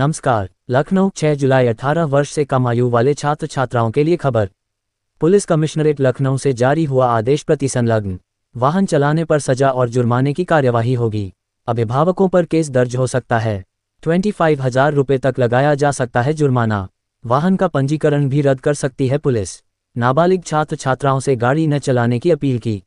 नमस्कार लखनऊ 6 जुलाई 18 वर्ष से कम आयु वाले छात्र छात्राओं के लिए खबर पुलिस कमिश्नरेट लखनऊ से जारी हुआ आदेश प्रति संलग्न वाहन चलाने पर सजा और जुर्माने की कार्यवाही होगी अभिभावकों पर केस दर्ज हो सकता है ट्वेंटी फाइव हजार रुपये तक लगाया जा सकता है जुर्माना वाहन का पंजीकरण भी रद्द कर सकती है पुलिस नाबालिग छात्र छात्राओं से गाड़ी न चलाने की अपील की